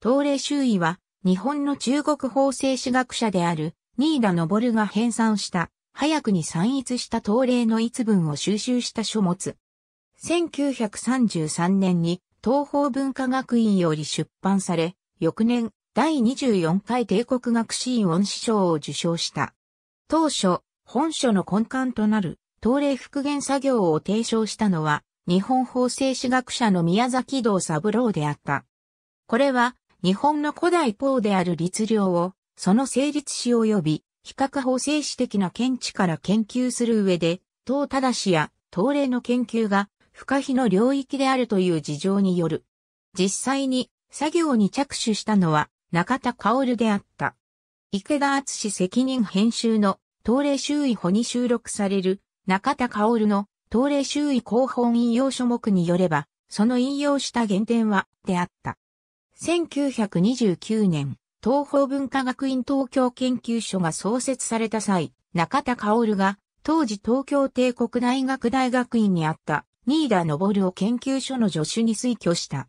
東霊周囲は、日本の中国法制史学者である、新田昇が編纂した、早くに散逸した東霊の逸文を収集した書物。1933年に、東方文化学院より出版され、翌年、第24回帝国学士院恩師賞を受賞した。当初、本書の根幹となる、東霊復元作業を提唱したのは、日本法制史学者の宮崎道三郎であった。これは、日本の古代法である律令を、その成立史及び、比較法制史的な見地から研究する上で、た正しや、党例の研究が、不可避の領域であるという事情による。実際に、作業に着手したのは、中田薫であった。池田厚史責任編集の、党例周囲法に収録される、中田薫の、党例周囲広報引用書目によれば、その引用した原点は、であった。1929年、東方文化学院東京研究所が創設された際、中田薫が、当時東京帝国大学大学院にあった新田昇を研究所の助手に推挙した。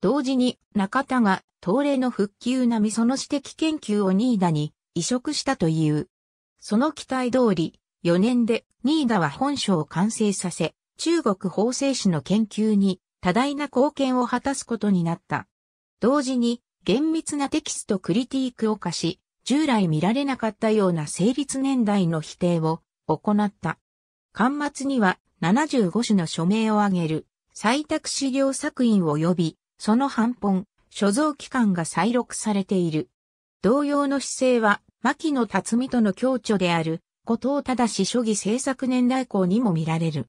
同時に中田が東例の復旧並みその私的研究を新田に移植したという。その期待通り、4年で新田は本書を完成させ、中国法制史の研究に多大な貢献を果たすことになった。同時に厳密なテキストクリティークを課し、従来見られなかったような成立年代の否定を行った。巻末には75種の署名を挙げる採択資料作品を及び、その版本、所蔵期間が再録されている。同様の姿勢は、牧野辰巳との共著である、後藤正初議制作年代校にも見られる。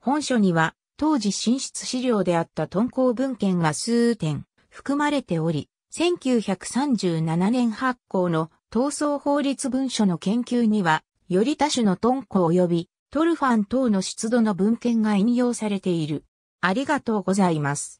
本書には、当時進出資料であった遁行文献が数点、含まれており、1937年発行の闘争法律文書の研究には、より多種のトンコ及びトルファン等の出土の文献が引用されている。ありがとうございます。